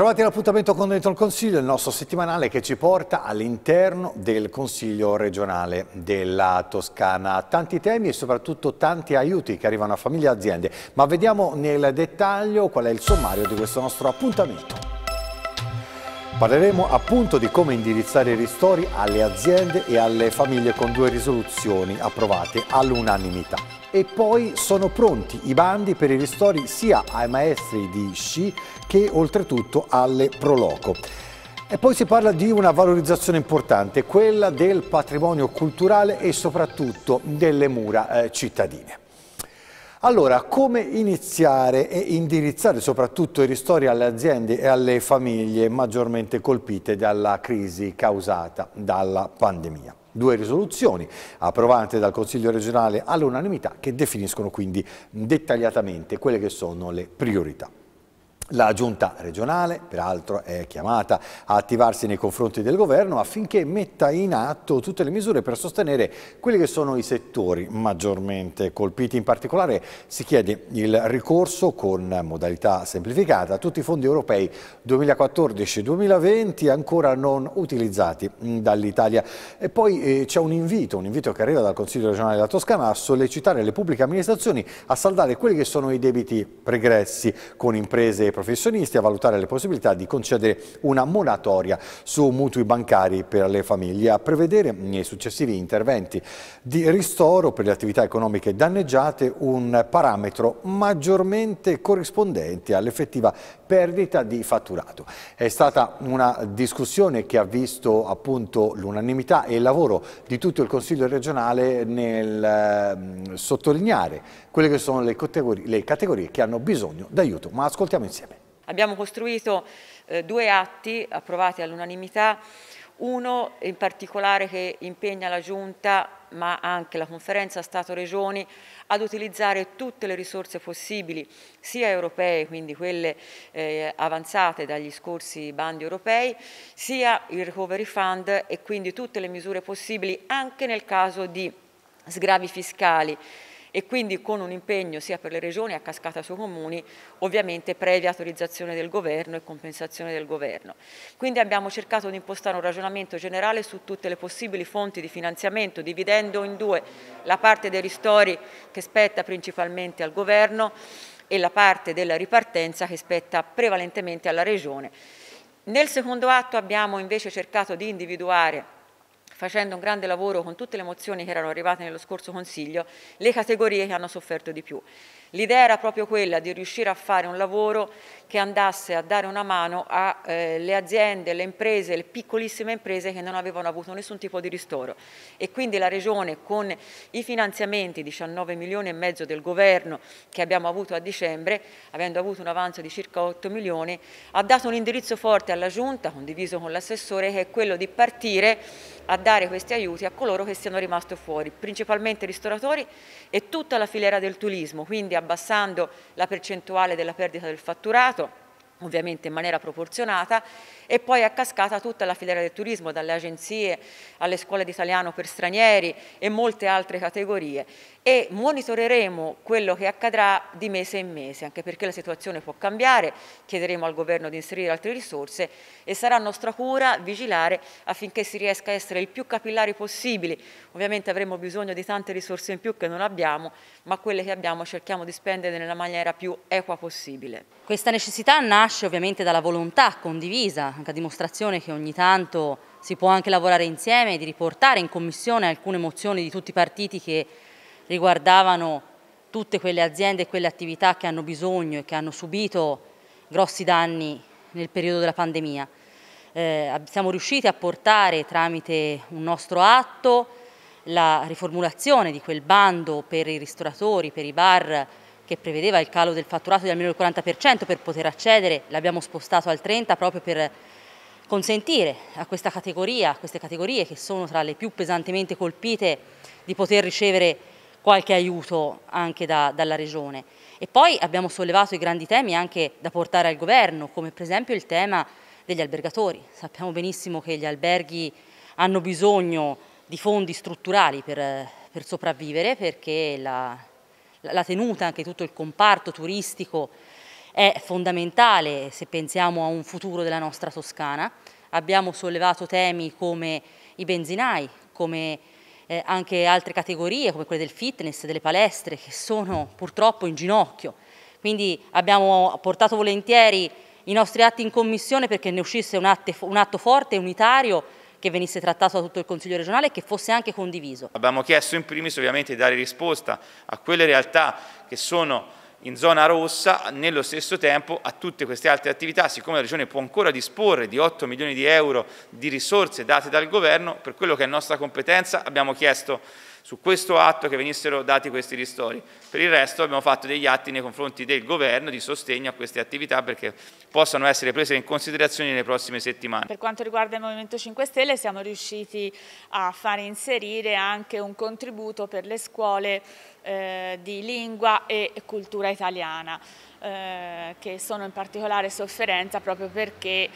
Bentrovati all'appuntamento con Dentro il Consiglio, il nostro settimanale che ci porta all'interno del Consiglio regionale della Toscana. Tanti temi e soprattutto tanti aiuti che arrivano a famiglie e aziende, ma vediamo nel dettaglio qual è il sommario di questo nostro appuntamento. Parleremo appunto di come indirizzare i ristori alle aziende e alle famiglie con due risoluzioni approvate all'unanimità e poi sono pronti i bandi per i ristori sia ai maestri di sci che oltretutto alle Proloco. E poi si parla di una valorizzazione importante, quella del patrimonio culturale e soprattutto delle mura eh, cittadine. Allora, come iniziare e indirizzare soprattutto i ristori alle aziende e alle famiglie maggiormente colpite dalla crisi causata dalla pandemia? Due risoluzioni approvate dal Consiglio regionale all'unanimità che definiscono quindi dettagliatamente quelle che sono le priorità. La giunta regionale, peraltro, è chiamata a attivarsi nei confronti del governo affinché metta in atto tutte le misure per sostenere quelli che sono i settori maggiormente colpiti. In particolare si chiede il ricorso con modalità semplificata a tutti i fondi europei 2014-2020 ancora non utilizzati dall'Italia. E poi eh, c'è un invito, un invito che arriva dal Consiglio regionale della Toscana a sollecitare le pubbliche amministrazioni a saldare quelli che sono i debiti pregressi con imprese e professionisti a valutare le possibilità di concedere una moratoria su mutui bancari per le famiglie, a prevedere nei successivi interventi di ristoro per le attività economiche danneggiate un parametro maggiormente corrispondente all'effettiva perdita di fatturato. È stata una discussione che ha visto appunto l'unanimità e il lavoro di tutto il Consiglio regionale nel ehm, sottolineare quelle che sono le categorie, le categorie che hanno bisogno d'aiuto, ma ascoltiamo insieme. Abbiamo costruito eh, due atti approvati all'unanimità, uno in particolare che impegna la Giunta ma anche la conferenza Stato-Regioni ad utilizzare tutte le risorse possibili, sia europee, quindi quelle eh, avanzate dagli scorsi bandi europei, sia il Recovery Fund e quindi tutte le misure possibili anche nel caso di sgravi fiscali e quindi con un impegno sia per le regioni a cascata sui comuni, ovviamente previa autorizzazione del governo e compensazione del governo. Quindi abbiamo cercato di impostare un ragionamento generale su tutte le possibili fonti di finanziamento, dividendo in due la parte dei ristori che spetta principalmente al governo e la parte della ripartenza che spetta prevalentemente alla regione. Nel secondo atto abbiamo invece cercato di individuare facendo un grande lavoro con tutte le mozioni che erano arrivate nello scorso Consiglio, le categorie che hanno sofferto di più. L'idea era proprio quella di riuscire a fare un lavoro che andasse a dare una mano alle eh, aziende, alle imprese, le piccolissime imprese che non avevano avuto nessun tipo di ristoro e quindi la Regione con i finanziamenti 19 milioni e mezzo del governo che abbiamo avuto a dicembre, avendo avuto un avanzo di circa 8 milioni, ha dato un indirizzo forte alla Giunta, condiviso con l'assessore, che è quello di partire a dare questi aiuti a coloro che siano rimasti fuori, principalmente ristoratori e tutta la filiera del turismo, quindi abbassando la percentuale della perdita del fatturato ovviamente in maniera proporzionata e poi a cascata tutta la filiera del turismo, dalle agenzie alle scuole di italiano per stranieri e molte altre categorie e monitoreremo quello che accadrà di mese in mese, anche perché la situazione può cambiare, chiederemo al governo di inserire altre risorse e sarà nostra cura vigilare affinché si riesca a essere il più capillari possibile. Ovviamente avremo bisogno di tante risorse in più che non abbiamo, ma quelle che abbiamo cerchiamo di spendere nella maniera più equa possibile. Questa necessità nasce ovviamente dalla volontà condivisa, anche a dimostrazione che ogni tanto si può anche lavorare insieme, di riportare in commissione alcune mozioni di tutti i partiti che riguardavano tutte quelle aziende e quelle attività che hanno bisogno e che hanno subito grossi danni nel periodo della pandemia. Eh, siamo riusciti a portare tramite un nostro atto la riformulazione di quel bando per i ristoratori, per i bar che prevedeva il calo del fatturato di almeno il 40% per poter accedere, l'abbiamo spostato al 30% proprio per consentire a questa categoria, a queste categorie che sono tra le più pesantemente colpite, di poter ricevere qualche aiuto anche da, dalla Regione. E poi abbiamo sollevato i grandi temi anche da portare al governo, come per esempio il tema degli albergatori. Sappiamo benissimo che gli alberghi hanno bisogno di fondi strutturali per, per sopravvivere perché la, la tenuta, anche tutto il comparto turistico è fondamentale se pensiamo a un futuro della nostra Toscana. Abbiamo sollevato temi come i benzinai, come eh, anche altre categorie come quelle del fitness, delle palestre che sono purtroppo in ginocchio. Quindi abbiamo portato volentieri i nostri atti in commissione perché ne uscisse un, atto, un atto forte e unitario che venisse trattato da tutto il Consiglio regionale e che fosse anche condiviso. Abbiamo chiesto in primis ovviamente di dare risposta a quelle realtà che sono in zona rossa, nello stesso tempo a tutte queste altre attività, siccome la Regione può ancora disporre di 8 milioni di euro di risorse date dal Governo, per quello che è nostra competenza abbiamo chiesto su questo atto che venissero dati questi ristori. Per il resto abbiamo fatto degli atti nei confronti del governo di sostegno a queste attività perché possano essere prese in considerazione nelle prossime settimane. Per quanto riguarda il Movimento 5 Stelle siamo riusciti a far inserire anche un contributo per le scuole eh, di lingua e cultura italiana eh, che sono in particolare sofferenza proprio perché eh,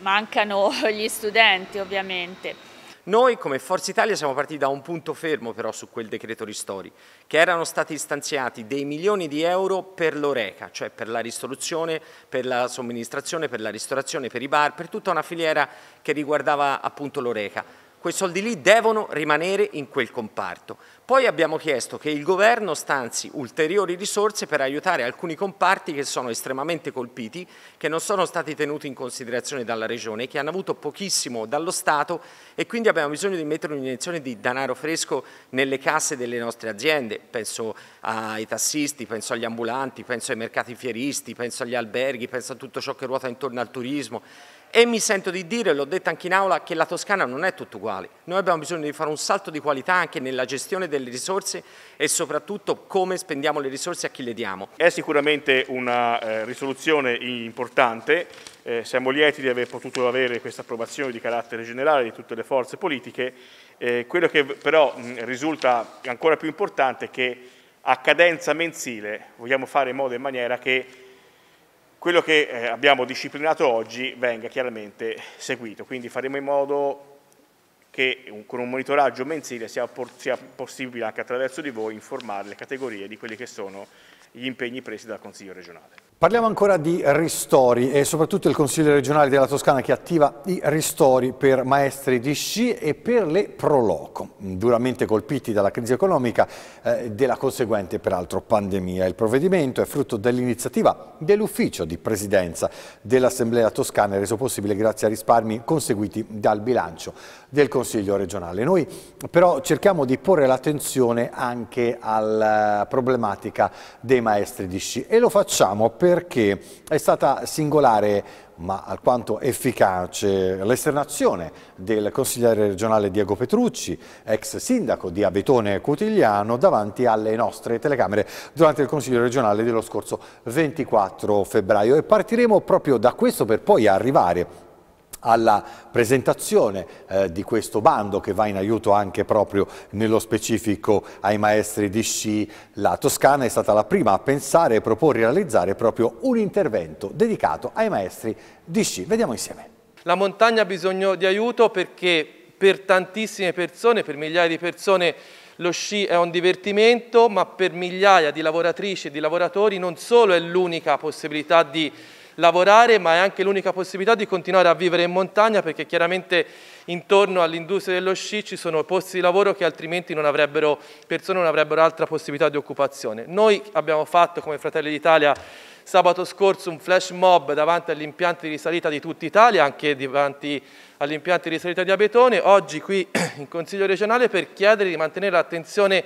mancano gli studenti ovviamente. Noi come Forza Italia siamo partiti da un punto fermo però su quel decreto ristori, che erano stati stanziati dei milioni di euro per l'oreca, cioè per la risoluzione, per la somministrazione, per la ristorazione, per i bar, per tutta una filiera che riguardava appunto l'oreca quei soldi lì devono rimanere in quel comparto. Poi abbiamo chiesto che il governo stanzi ulteriori risorse per aiutare alcuni comparti che sono estremamente colpiti, che non sono stati tenuti in considerazione dalla Regione, che hanno avuto pochissimo dallo Stato e quindi abbiamo bisogno di mettere un'iniezione di denaro fresco nelle casse delle nostre aziende. Penso ai tassisti, penso agli ambulanti, penso ai mercati fieristi, penso agli alberghi, penso a tutto ciò che ruota intorno al turismo. E mi sento di dire, l'ho detto anche in aula, che la Toscana non è tutto uguale. Noi abbiamo bisogno di fare un salto di qualità anche nella gestione delle risorse e soprattutto come spendiamo le risorse e a chi le diamo. È sicuramente una eh, risoluzione importante. Eh, siamo lieti di aver potuto avere questa approvazione di carattere generale di tutte le forze politiche. Eh, quello che però mh, risulta ancora più importante è che a cadenza mensile vogliamo fare in modo e in maniera che quello che eh, abbiamo disciplinato oggi venga chiaramente seguito. Quindi faremo in modo che con un monitoraggio mensile sia, sia possibile anche attraverso di voi informare le categorie di quelli che sono gli impegni presi dal Consiglio regionale. Parliamo ancora di ristori e soprattutto il Consiglio regionale della Toscana che attiva i ristori per maestri di sci e per le proloco, duramente colpiti dalla crisi economica e eh, della conseguente peraltro pandemia. Il provvedimento è frutto dell'iniziativa dell'ufficio di presidenza dell'Assemblea Toscana e reso possibile grazie a risparmi conseguiti dal bilancio del Consiglio regionale. Noi però cerchiamo di porre l'attenzione anche alla problematica dei maestri di sci e lo facciamo per perché è stata singolare ma alquanto efficace l'esternazione del consigliere regionale Diego Petrucci, ex sindaco di Abetone Cutigliano, davanti alle nostre telecamere durante il consiglio regionale dello scorso 24 febbraio. E partiremo proprio da questo per poi arrivare alla presentazione eh, di questo bando che va in aiuto anche proprio nello specifico ai maestri di sci. La Toscana è stata la prima a pensare e proporre e realizzare proprio un intervento dedicato ai maestri di sci. Vediamo insieme. La montagna ha bisogno di aiuto perché per tantissime persone, per migliaia di persone, lo sci è un divertimento, ma per migliaia di lavoratrici e di lavoratori non solo è l'unica possibilità di lavorare, ma è anche l'unica possibilità di continuare a vivere in montagna perché chiaramente intorno all'industria dello sci ci sono posti di lavoro che altrimenti non avrebbero, persone non avrebbero altra possibilità di occupazione. Noi abbiamo fatto come Fratelli d'Italia sabato scorso un flash mob davanti agli impianti di risalita di tutta Italia, anche davanti agli impianti di risalita di Abetone, oggi qui in Consiglio regionale per chiedere di mantenere l'attenzione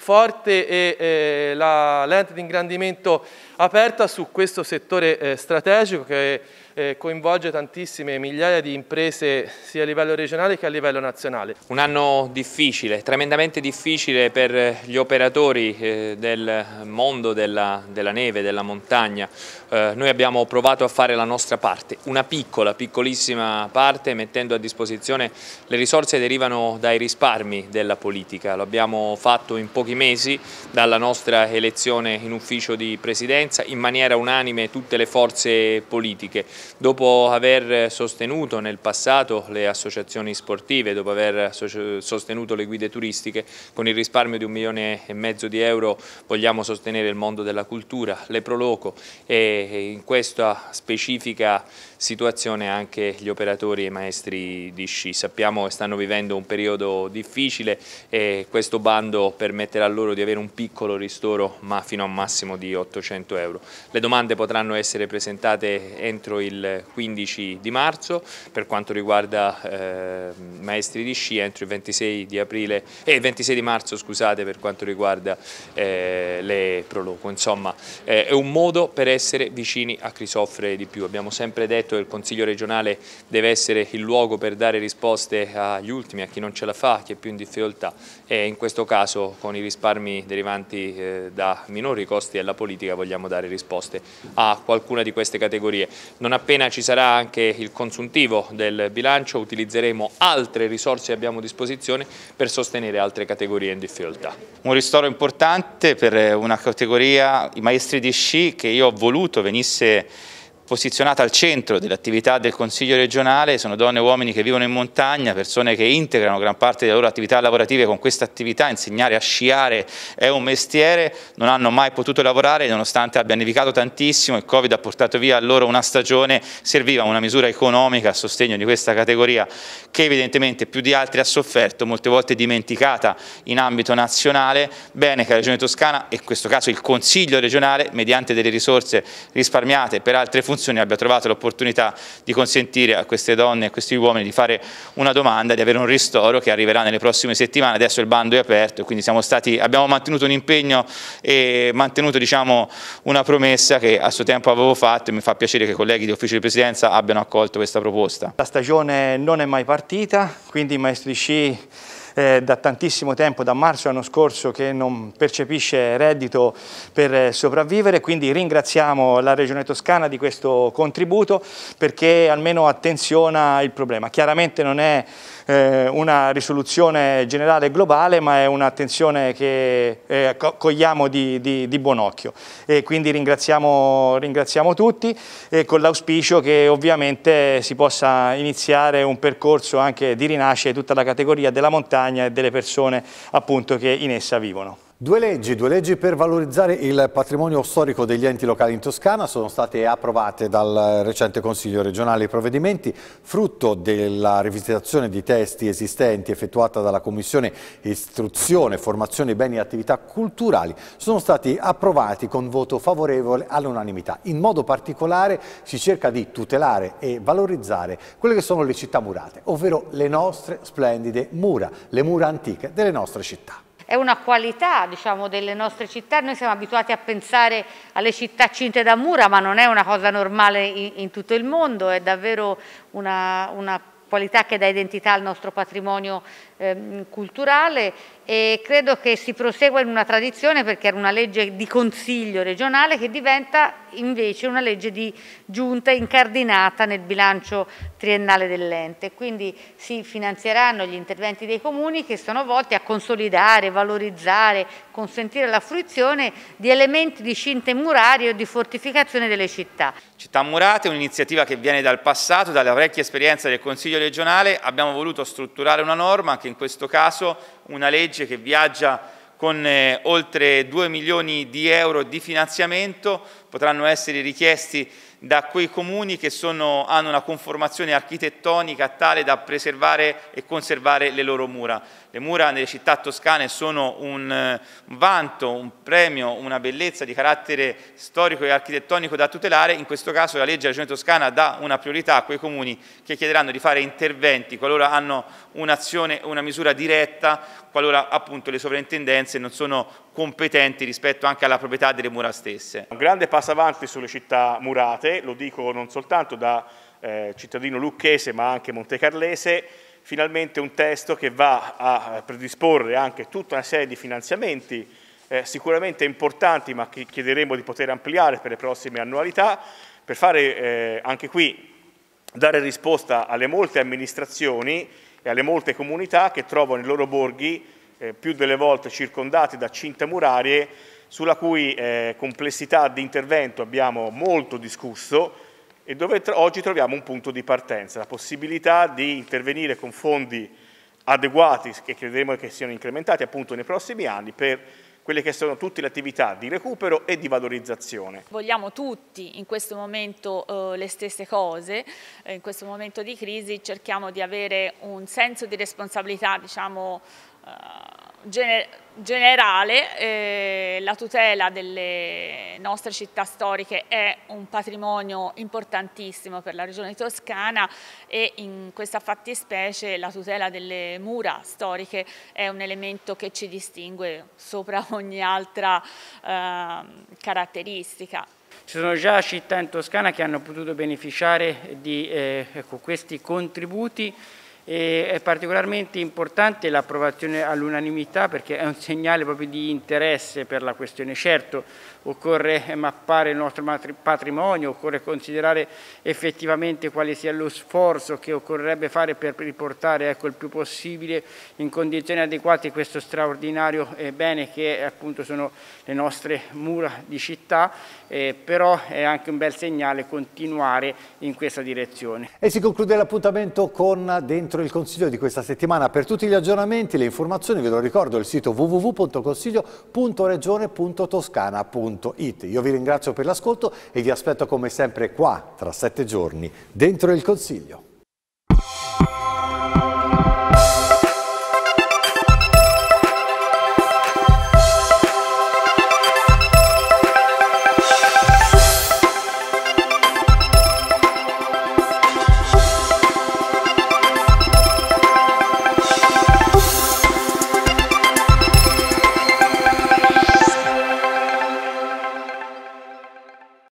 forte e eh, la lente di ingrandimento aperta su questo settore eh, strategico che eh, coinvolge tantissime migliaia di imprese sia a livello regionale che a livello nazionale. Un anno difficile, tremendamente difficile per eh, gli operatori eh, del mondo della, della, neve, della montagna. Eh, noi abbiamo provato a fare la nostra parte, una piccola, piccolissima parte mettendo a disposizione le risorse derivano dai risparmi della politica. Lo abbiamo fatto in pochi mesi dalla nostra elezione in ufficio di Presidente conferenza in maniera unanime tutte le forze politiche. Dopo aver sostenuto nel passato le associazioni sportive, dopo aver sostenuto le guide turistiche, con il risparmio di un milione e mezzo di euro vogliamo sostenere il mondo della cultura, le Proloco e in questa specifica situazione anche gli operatori e i maestri di sci. Sappiamo che stanno vivendo un periodo difficile e questo bando permetterà loro di avere un piccolo ristoro ma fino a un massimo di 800 euro. Le domande potranno essere presentate entro il 15 di marzo per quanto riguarda eh, maestri di sci, entro il 26 di, aprile, eh, 26 di marzo scusate, per quanto riguarda eh, le proloco. Insomma eh, è un modo per essere vicini a chi soffre di più. Abbiamo sempre detto detto che il Consiglio regionale deve essere il luogo per dare risposte agli ultimi, a chi non ce la fa, a chi è più in difficoltà e in questo caso con i risparmi derivanti eh, da minori costi alla politica vogliamo dare risposte a qualcuna di queste categorie. Non appena ci sarà anche il consuntivo del bilancio utilizzeremo altre risorse che abbiamo a disposizione per sostenere altre categorie in difficoltà. Un ristoro importante per una categoria, i maestri di sci, che io ho voluto venisse posizionata al centro dell'attività del Consiglio regionale, sono donne e uomini che vivono in montagna, persone che integrano gran parte delle loro attività lavorative con questa attività, insegnare a sciare è un mestiere, non hanno mai potuto lavorare nonostante abbia nevicato tantissimo, il Covid ha portato via a loro una stagione, serviva una misura economica a sostegno di questa categoria che evidentemente più di altri ha sofferto, molte volte dimenticata in ambito nazionale, bene che la Regione Toscana e in questo caso il Consiglio regionale, mediante delle risorse risparmiate per altre funzioni, funzioni abbia trovato l'opportunità di consentire a queste donne e a questi uomini di fare una domanda, di avere un ristoro che arriverà nelle prossime settimane, adesso il bando è aperto e quindi stati, abbiamo mantenuto un impegno e mantenuto diciamo, una promessa che a suo tempo avevo fatto e mi fa piacere che i colleghi di Ufficio di Presidenza abbiano accolto questa proposta. La stagione non è mai partita, quindi i maestri sci eh, da tantissimo tempo, da marzo l'anno scorso, che non percepisce reddito per eh, sopravvivere, quindi ringraziamo la Regione Toscana di questo contributo perché almeno attenziona il problema. Chiaramente non è eh, una risoluzione generale e globale, ma è un'attenzione che eh, cogliamo di, di, di, buon occhio. E quindi ringraziamo, ringraziamo tutti e con l'auspicio che ovviamente si possa iniziare un percorso anche di rinascita di tutta la categoria della montagna e delle persone appunto che in essa vivono. Due leggi, due leggi, per valorizzare il patrimonio storico degli enti locali in Toscana sono state approvate dal recente Consiglio regionale. I provvedimenti, frutto della rivisitazione di testi esistenti effettuata dalla Commissione Istruzione, Formazione, Beni e Attività Culturali, sono stati approvati con voto favorevole all'unanimità. In modo particolare si cerca di tutelare e valorizzare quelle che sono le città murate, ovvero le nostre splendide mura, le mura antiche delle nostre città è una qualità diciamo, delle nostre città, noi siamo abituati a pensare alle città cinte da mura ma non è una cosa normale in, in tutto il mondo, è davvero una, una qualità che dà identità al nostro patrimonio Ehm, culturale e credo che si prosegua in una tradizione perché era una legge di consiglio regionale che diventa invece una legge di giunta incardinata nel bilancio triennale dell'ente. Quindi si finanzieranno gli interventi dei comuni che sono volti a consolidare, valorizzare, consentire la fruizione di elementi di cinte murarie o di fortificazione delle città. Città Murate è un'iniziativa che viene dal passato, dalla vecchia esperienza del Consiglio regionale, abbiamo voluto strutturare una norma che anche in questo caso una legge che viaggia con eh, oltre 2 milioni di euro di finanziamento, potranno essere richiesti da quei comuni che sono, hanno una conformazione architettonica tale da preservare e conservare le loro mura. Le mura nelle città toscane sono eh, un vanto, un premio, una bellezza di carattere storico e architettonico da tutelare. In questo caso la legge della Regione Toscana dà una priorità a quei comuni che chiederanno di fare interventi qualora hanno un'azione, una misura diretta, qualora appunto le sovrintendenze non sono competenti rispetto anche alla proprietà delle mura stesse. Un grande passo avanti sulle città murate, lo dico non soltanto da eh, cittadino lucchese ma anche montecarlese, finalmente un testo che va a predisporre anche tutta una serie di finanziamenti eh, sicuramente importanti ma che chiederemo di poter ampliare per le prossime annualità per fare eh, anche qui dare risposta alle molte amministrazioni e alle molte comunità che trovano i loro borghi eh, più delle volte circondati da cinte murarie sulla cui eh, complessità di intervento abbiamo molto discusso e dove oggi troviamo un punto di partenza, la possibilità di intervenire con fondi adeguati che crederemo che siano incrementati appunto nei prossimi anni per quelle che sono tutte le attività di recupero e di valorizzazione. Vogliamo tutti in questo momento eh, le stesse cose, eh, in questo momento di crisi cerchiamo di avere un senso di responsabilità diciamo eh, generale eh, la tutela delle nostre città storiche è un patrimonio importantissimo per la regione toscana e in questa fattispecie la tutela delle mura storiche è un elemento che ci distingue sopra ogni altra eh, caratteristica. Ci sono già città in Toscana che hanno potuto beneficiare di eh, ecco, questi contributi e è particolarmente importante l'approvazione all'unanimità perché è un segnale proprio di interesse per la questione. Certo, occorre mappare il nostro patrimonio, occorre considerare effettivamente quale sia lo sforzo che occorrerebbe fare per riportare ecco, il più possibile in condizioni adeguate questo straordinario eh, bene che appunto sono le nostre mura di città eh, però è anche un bel segnale continuare in questa direzione. E si conclude l'appuntamento con Dentro il Consiglio di questa settimana. Per tutti gli aggiornamenti e le informazioni ve lo ricordo il sito www.consiglio.regione.toscana.it. Io vi ringrazio per l'ascolto e vi aspetto come sempre qua tra sette giorni Dentro il Consiglio.